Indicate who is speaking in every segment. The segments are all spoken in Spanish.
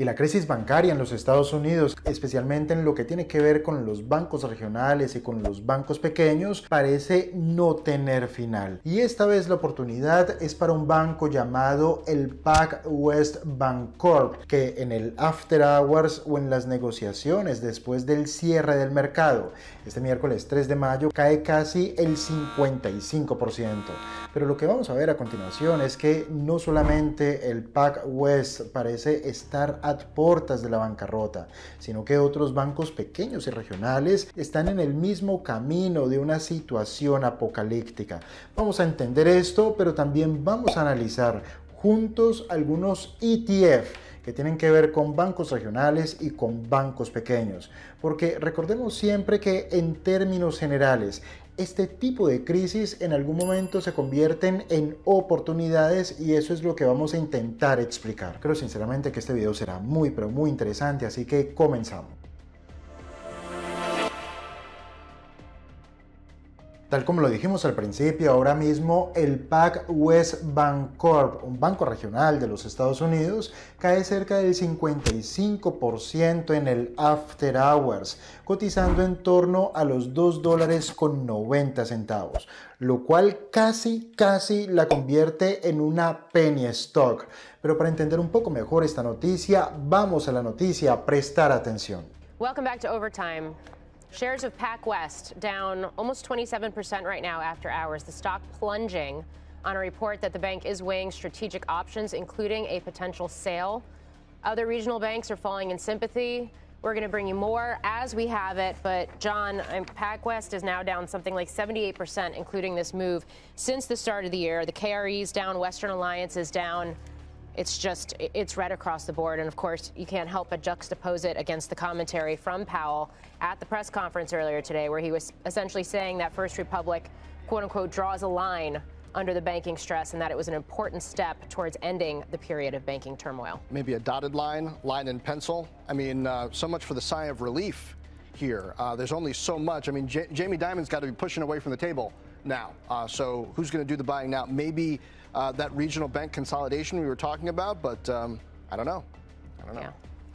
Speaker 1: y la crisis bancaria en los Estados Unidos, especialmente en lo que tiene que ver con los bancos regionales y con los bancos pequeños, parece no tener final. Y esta vez la oportunidad es para un banco llamado el Pac West Bancorp, que en el after hours o en las negociaciones después del cierre del mercado, este miércoles 3 de mayo cae casi el 55%. Pero lo que vamos a ver a continuación es que no solamente el PAC West parece estar a puertas de la bancarrota, sino que otros bancos pequeños y regionales están en el mismo camino de una situación apocalíptica. Vamos a entender esto, pero también vamos a analizar juntos algunos ETF que tienen que ver con bancos regionales y con bancos pequeños. Porque recordemos siempre que en términos generales este tipo de crisis en algún momento se convierten en oportunidades y eso es lo que vamos a intentar explicar. Creo sinceramente que este video será muy pero muy interesante, así que comenzamos. Tal como lo dijimos al principio, ahora mismo el PAC West Bancorp, un banco regional de los Estados Unidos, cae cerca del 55% en el after hours, cotizando en torno a los 2 dólares con 90 centavos, lo cual casi, casi la convierte en una penny stock. Pero para entender un poco mejor esta noticia, vamos a la noticia, prestar atención. Welcome back to Overtime. Shares of PacWest down almost 27% right now after hours, the stock plunging on a report that the bank is weighing strategic options, including a potential sale. Other regional banks are falling in sympathy. We're going to bring you more as we have it. But, John, PacWest is now down something like 78%, including this move since the start of the year. The KRE is down, Western Alliance is down. It's just, it's right across the board. And of course, you can't help but juxtapose it against the commentary from Powell at the press conference earlier today, where he was essentially saying that First Republic, quote unquote, draws a line under the banking stress and that it was an important step towards ending the period of banking turmoil. Maybe a dotted line, line in pencil. I mean, uh, so much for the sigh of relief here. Uh, there's only so much. I mean, J- Jamie Dimon's got to be pushing away from the table now. Uh, so who's going to do the buying now? Maybe Uh, that regional bank consolidation we were talking about, but um, I don't know.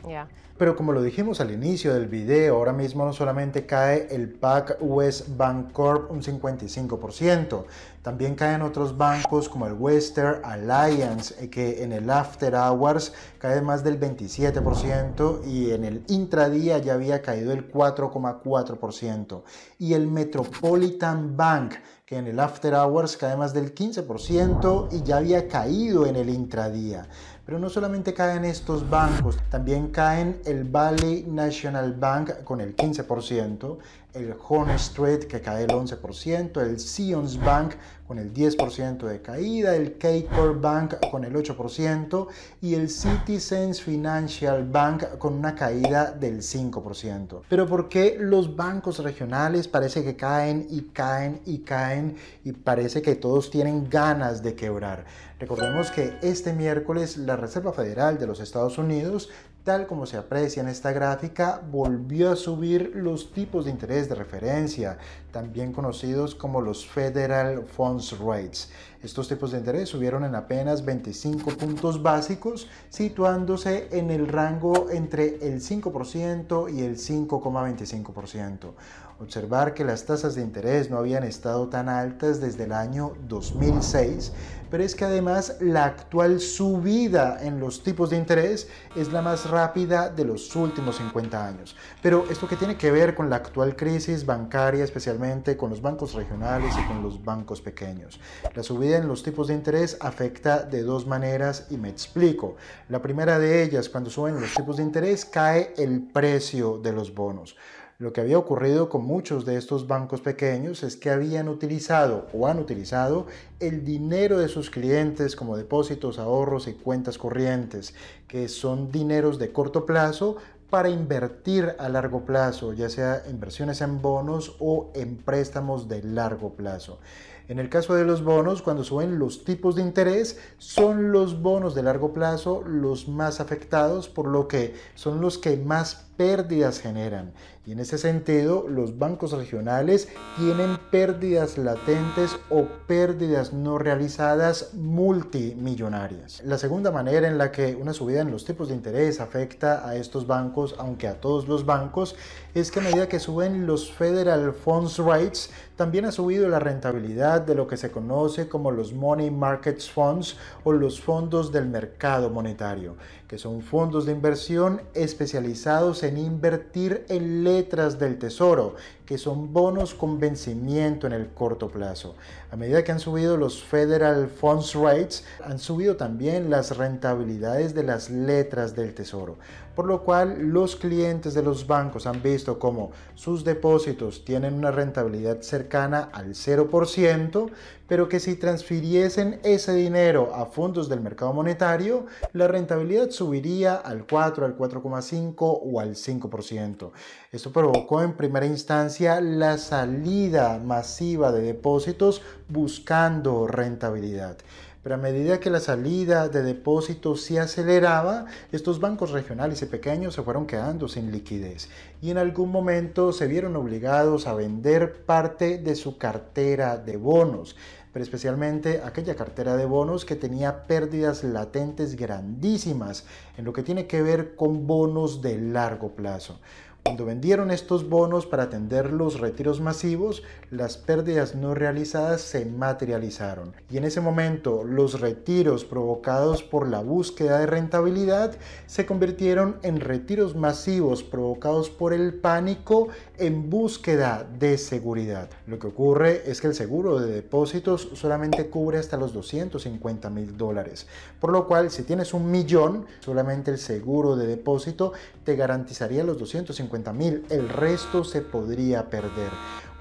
Speaker 1: Yeah. Pero como lo dijimos al inicio del video, ahora mismo no solamente cae el PAC West Corp un 55%, también caen otros bancos como el Western Alliance, eh, que en el After Hours cae más del 27% y en el intradía ya había caído el 4,4%. Y el Metropolitan Bank que en el after hours cae más del 15% y ya había caído en el intradía. Pero no solamente caen estos bancos, también caen el Valley National Bank con el 15%, el Horn Street que cae el 11%, el Sions Bank con el 10% de caída, el KCOR Bank con el 8% y el Citizens Financial Bank con una caída del 5%. Pero ¿por qué los bancos regionales parece que caen y caen y caen y parece que todos tienen ganas de quebrar? Recordemos que este miércoles la Reserva Federal de los Estados Unidos Tal como se aprecia en esta gráfica, volvió a subir los tipos de interés de referencia, también conocidos como los Federal Funds Rates. Estos tipos de interés subieron en apenas 25 puntos básicos, situándose en el rango entre el 5% y el 5,25%. Observar que las tasas de interés no habían estado tan altas desde el año 2006, pero es que además la actual subida en los tipos de interés es la más rápida de los últimos 50 años. Pero esto que tiene que ver con la actual crisis bancaria, especialmente con los bancos regionales y con los bancos pequeños. La subida en los tipos de interés afecta de dos maneras y me explico. La primera de ellas, cuando suben los tipos de interés, cae el precio de los bonos. Lo que había ocurrido con muchos de estos bancos pequeños es que habían utilizado o han utilizado el dinero de sus clientes como depósitos, ahorros y cuentas corrientes, que son dineros de corto plazo para invertir a largo plazo, ya sea inversiones en bonos o en préstamos de largo plazo. En el caso de los bonos, cuando suben los tipos de interés, son los bonos de largo plazo los más afectados, por lo que son los que más pérdidas generan. Y en ese sentido, los bancos regionales tienen pérdidas latentes o pérdidas no realizadas multimillonarias. La segunda manera en la que una subida en los tipos de interés afecta a estos bancos, aunque a todos los bancos, es que a medida que suben los Federal Funds Rates, también ha subido la rentabilidad de lo que se conoce como los Money Markets Funds o los fondos del mercado monetario son fondos de inversión especializados en invertir en letras del tesoro que son bonos con vencimiento en el corto plazo. A medida que han subido los Federal Funds Rates, han subido también las rentabilidades de las letras del tesoro, por lo cual los clientes de los bancos han visto como sus depósitos tienen una rentabilidad cercana al 0%, pero que si transfiriesen ese dinero a fondos del mercado monetario, la rentabilidad subiría al 4, al 4,5 o al 5%. Esto provocó en primera instancia la salida masiva de depósitos buscando rentabilidad. Pero a medida que la salida de depósitos se aceleraba, estos bancos regionales y pequeños se fueron quedando sin liquidez y en algún momento se vieron obligados a vender parte de su cartera de bonos pero especialmente aquella cartera de bonos que tenía pérdidas latentes grandísimas en lo que tiene que ver con bonos de largo plazo. Cuando vendieron estos bonos para atender los retiros masivos, las pérdidas no realizadas se materializaron y en ese momento los retiros provocados por la búsqueda de rentabilidad se convirtieron en retiros masivos provocados por el pánico en búsqueda de seguridad. Lo que ocurre es que el seguro de depósitos solamente cubre hasta los 250 mil dólares, por lo cual si tienes un millón, solamente el seguro de depósito te garantizaría los 250 mil, el resto se podría perder.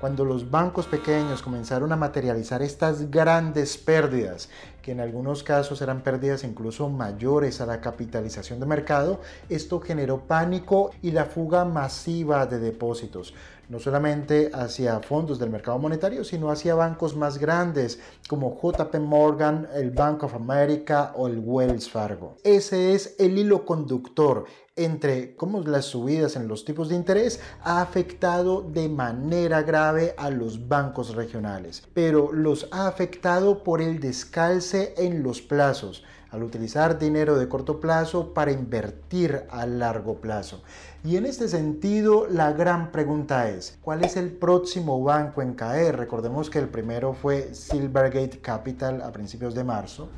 Speaker 1: Cuando los bancos pequeños comenzaron a materializar estas grandes pérdidas, que en algunos casos eran pérdidas incluso mayores a la capitalización de mercado, esto generó pánico y la fuga masiva de depósitos, no solamente hacia fondos del mercado monetario, sino hacia bancos más grandes como JP Morgan, el Bank of America o el Wells Fargo. Ese es el hilo conductor entre cómo las subidas en los tipos de interés ha afectado de manera grave a los bancos regionales, pero los ha afectado por el descalce en los plazos al utilizar dinero de corto plazo para invertir a largo plazo. Y en este sentido, la gran pregunta es, ¿cuál es el próximo banco en caer? Recordemos que el primero fue Silvergate Capital a principios de marzo.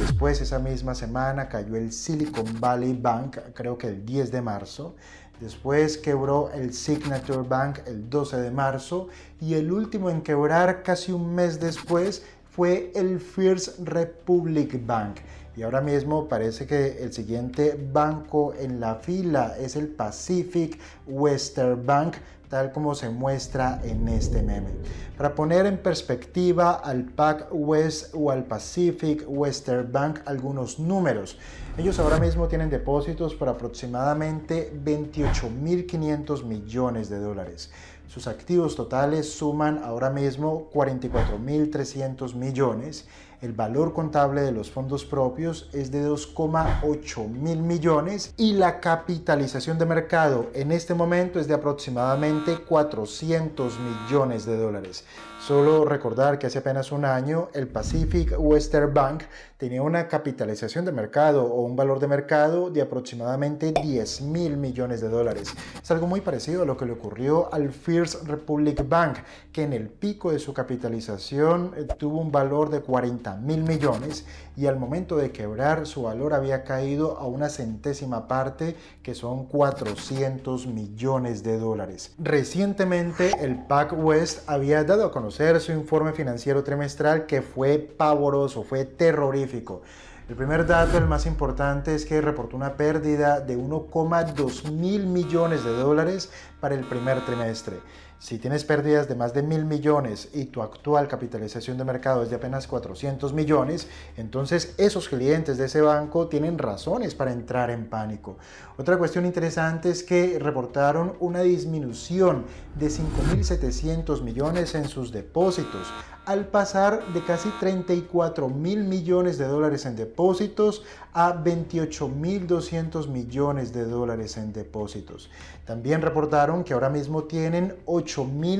Speaker 1: Después, esa misma semana, cayó el Silicon Valley Bank, creo que el 10 de marzo. Después quebró el Signature Bank el 12 de marzo y el último en quebrar casi un mes después fue el First Republic Bank y ahora mismo parece que el siguiente banco en la fila es el Pacific Western Bank, tal como se muestra en este meme. Para poner en perspectiva al PAC West o al Pacific Western Bank algunos números. Ellos ahora mismo tienen depósitos por aproximadamente 28.500 millones de dólares. Sus activos totales suman ahora mismo 44.300 millones el valor contable de los fondos propios es de 2,8 mil millones y la capitalización de mercado en este momento es de aproximadamente 400 millones de dólares. Solo recordar que hace apenas un año el Pacific Western Bank tenía una capitalización de mercado o un valor de mercado de aproximadamente 10 mil millones de dólares. Es algo muy parecido a lo que le ocurrió al First Republic Bank, que en el pico de su capitalización eh, tuvo un valor de 40 mil millones y al momento de quebrar su valor había caído a una centésima parte que son 400 millones de dólares. Recientemente el PAC West había dado a conocer su informe financiero trimestral que fue pavoroso, fue terrorífico. El primer dato, el más importante, es que reportó una pérdida de 1,2 mil millones de dólares para el primer trimestre. Si tienes pérdidas de más de mil millones y tu actual capitalización de mercado es de apenas 400 millones, entonces esos clientes de ese banco tienen razones para entrar en pánico. Otra cuestión interesante es que reportaron una disminución de 5.700 millones en sus depósitos, al pasar de casi 34 mil millones de dólares en depósitos a 28 mil 200 millones de dólares en depósitos. También reportaron que ahora mismo tienen 8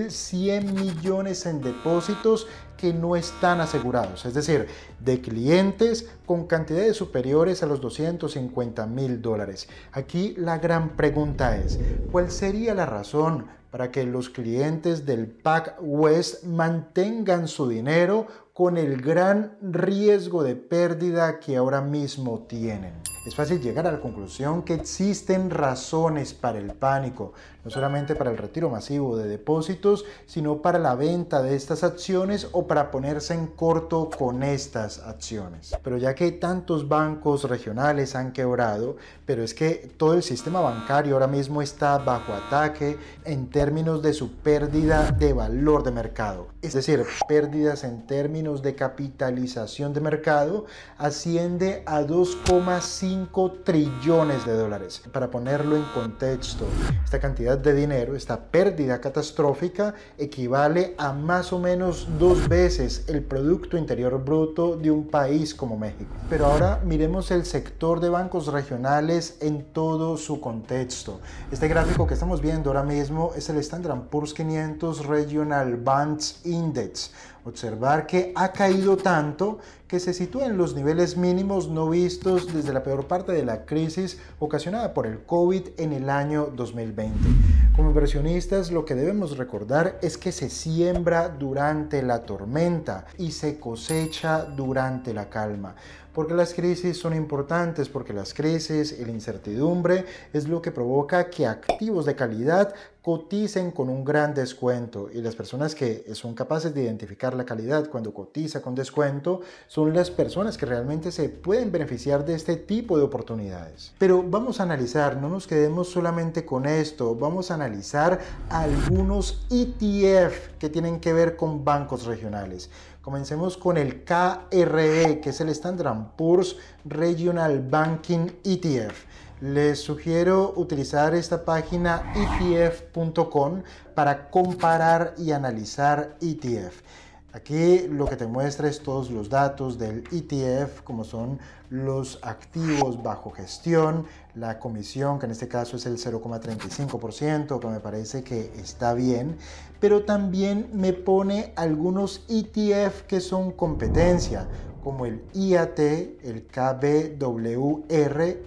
Speaker 1: 100 millones en depósitos que no están asegurados, es decir, de clientes con cantidades superiores a los 250 mil dólares. Aquí la gran pregunta es, ¿cuál sería la razón para que los clientes del PAC West mantengan su dinero con el gran riesgo de pérdida que ahora mismo tienen. Es fácil llegar a la conclusión que existen razones para el pánico, no solamente para el retiro masivo de depósitos, sino para la venta de estas acciones o para ponerse en corto con estas acciones. Pero ya que tantos bancos regionales han quebrado, pero es que todo el sistema bancario ahora mismo está bajo ataque en términos de su pérdida de valor de mercado, es decir, pérdidas en términos de capitalización de mercado asciende a 2,5 trillones de dólares. Para ponerlo en contexto, esta cantidad de dinero, esta pérdida catastrófica, equivale a más o menos dos veces el Producto Interior Bruto de un país como México. Pero ahora miremos el sector de bancos regionales en todo su contexto. Este gráfico que estamos viendo ahora mismo es el Standard Poor's 500 Regional Banks Index, observar que ha caído tanto que se sitúa en los niveles mínimos no vistos desde la peor parte de la crisis ocasionada por el COVID en el año 2020. Como inversionistas lo que debemos recordar es que se siembra durante la tormenta y se cosecha durante la calma. Porque las crisis son importantes, porque las crisis y la incertidumbre es lo que provoca que activos de calidad coticen con un gran descuento y las personas que son capaces de identificar la calidad cuando cotiza con descuento son las personas que realmente se pueden beneficiar de este tipo de oportunidades. Pero vamos a analizar, no nos quedemos solamente con esto, vamos a analizar algunos ETF que tienen que ver con bancos regionales. Comencemos con el KRE, que es el Standard Poor's Regional Banking ETF. Les sugiero utilizar esta página ETF.com para comparar y analizar ETF. Aquí lo que te muestra es todos los datos del ETF, como son los activos bajo gestión, la comisión, que en este caso es el 0,35%, que me parece que está bien, pero también me pone algunos ETF que son competencia, como el IAT, el KBWR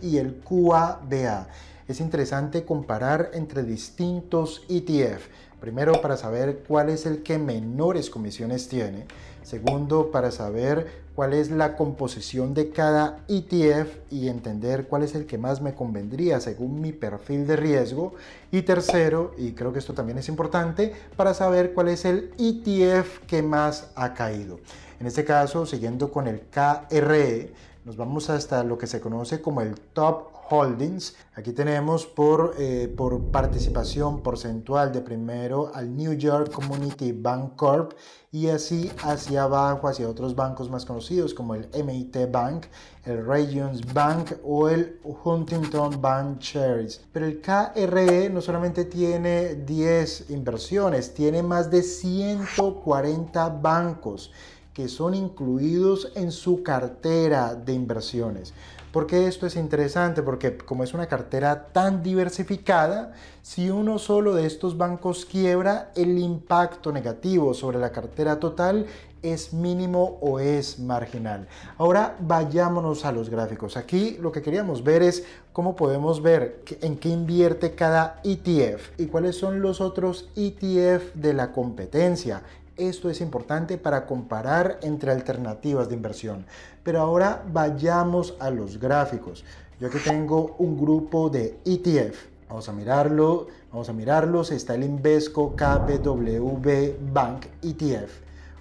Speaker 1: y el QABA. Es interesante comparar entre distintos ETF. Primero, para saber cuál es el que menores comisiones tiene. Segundo, para saber cuál es la composición de cada ETF y entender cuál es el que más me convendría según mi perfil de riesgo. Y tercero, y creo que esto también es importante, para saber cuál es el ETF que más ha caído. En este caso, siguiendo con el KRE, nos vamos hasta lo que se conoce como el top holdings. Aquí tenemos por, eh, por participación porcentual de primero al New York Community Bank Corp y así hacia abajo hacia otros bancos más conocidos como el MIT Bank, el Regions Bank o el Huntington Bank Shares. Pero el KRE no solamente tiene 10 inversiones, tiene más de 140 bancos que son incluidos en su cartera de inversiones. ¿Por qué esto es interesante? Porque como es una cartera tan diversificada, si uno solo de estos bancos quiebra, el impacto negativo sobre la cartera total es mínimo o es marginal. Ahora vayámonos a los gráficos. Aquí lo que queríamos ver es cómo podemos ver en qué invierte cada ETF y cuáles son los otros ETF de la competencia esto es importante para comparar entre alternativas de inversión. Pero ahora vayamos a los gráficos. Yo aquí tengo un grupo de ETF. Vamos a mirarlo, vamos a mirarlos. Está el Invesco KBW Bank ETF.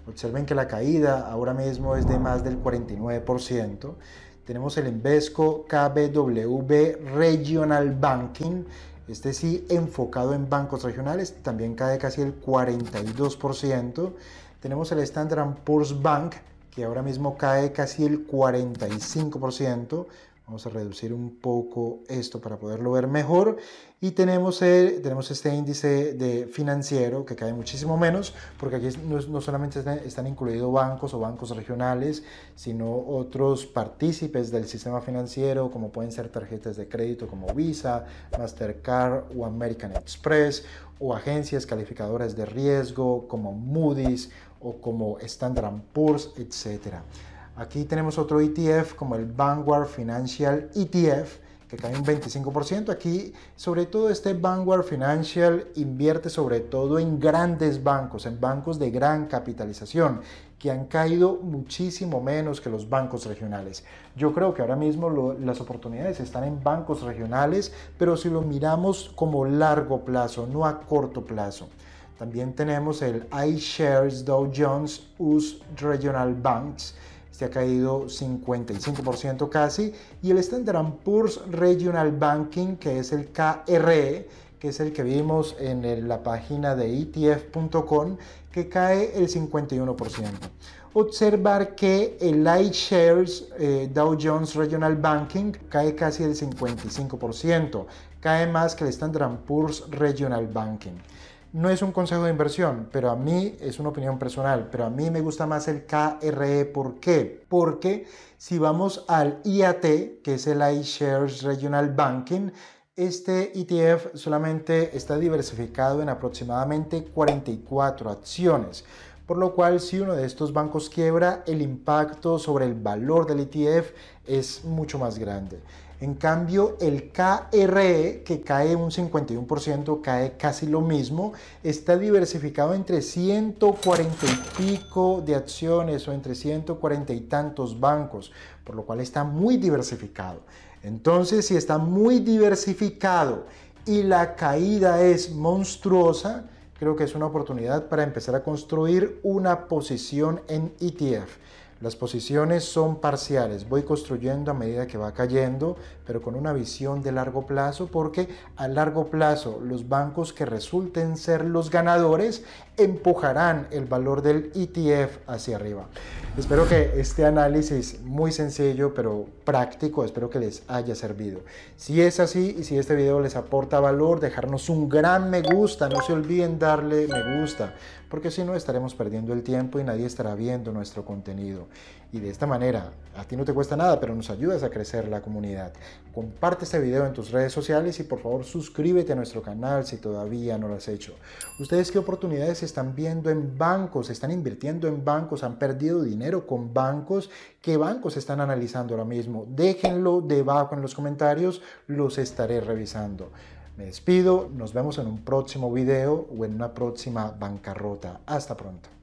Speaker 1: Observen que la caída ahora mismo es de más del 49%. Tenemos el Invesco KBW Regional Banking este sí, enfocado en bancos regionales, también cae casi el 42%. Tenemos el Standard Poor's Bank, que ahora mismo cae casi el 45%. Vamos a reducir un poco esto para poderlo ver mejor. Y tenemos, tenemos este índice de financiero que cae muchísimo menos, porque aquí no, solamente están, incluidos bancos o bancos regionales, sino otros partícipes del sistema financiero, como pueden ser tarjetas de crédito como Visa, Mastercard o American Express, o agencias calificadoras de riesgo como Moody's o como Standard Poor's, etcétera Aquí tenemos otro ETF como el Vanguard Financial ETF que cae un 25%. Aquí, sobre todo, este Vanguard Financial invierte sobre todo en grandes bancos, en bancos de gran capitalización, que han caído muchísimo menos que los bancos regionales. Yo creo que ahora mismo las oportunidades están en bancos regionales, pero si lo miramos como largo plazo, no a corto plazo. También tenemos el iShares Dow Jones US Regional Banks, ha caído 55% casi, y el Standard Poor's Regional Banking, que es el KRE, que es el que vimos en la página de ETF.com, que cae el 51%. Observar que el iShares Shares eh, Dow Jones Regional Banking cae casi el 55%, cae más que el Standard Poor's Regional Banking. No es un consejo de inversión, pero a mí es una opinión personal, pero a mí me gusta más el KRE. ¿Por qué? Porque si vamos al IAT, que es el iShares Regional Banking, este ETF solamente está diversificado en aproximadamente 44 acciones, por lo cual si uno de estos bancos quiebra, el impacto sobre el valor del ETF es mucho más grande. En cambio, el KRE, que cae un 51%, cae casi lo mismo, está diversificado entre 140 y pico de acciones o entre 140 y tantos bancos, por lo cual está muy diversificado. Entonces, si está muy diversificado y la caída es monstruosa, creo que es una oportunidad para empezar a construir una posición en ETF. Las posiciones son parciales, voy construyendo a medida que va cayendo, pero con una visión de largo plazo, porque a largo plazo los bancos que resulten ser los ganadores empujarán el valor del ETF hacia arriba. Espero que este análisis muy sencillo pero práctico, espero que les haya servido. Si es así y si este video les aporta valor, dejarnos un gran me gusta, no se olviden darle me gusta, porque si no estaremos perdiendo el tiempo y nadie estará viendo nuestro contenido. Y de esta manera, a ti no te cuesta nada, pero nos ayudas a crecer la comunidad. Comparte este video en tus redes sociales y por favor suscríbete a nuestro canal si todavía no lo has hecho. ¿Ustedes qué oportunidades están viendo en bancos? ¿Están invirtiendo en bancos? ¿Han perdido dinero con bancos? ¿Qué bancos están analizando ahora mismo? Déjenlo debajo en los comentarios, los estaré revisando. Me despido, nos vemos en un próximo video o en una próxima bancarrota. Hasta pronto.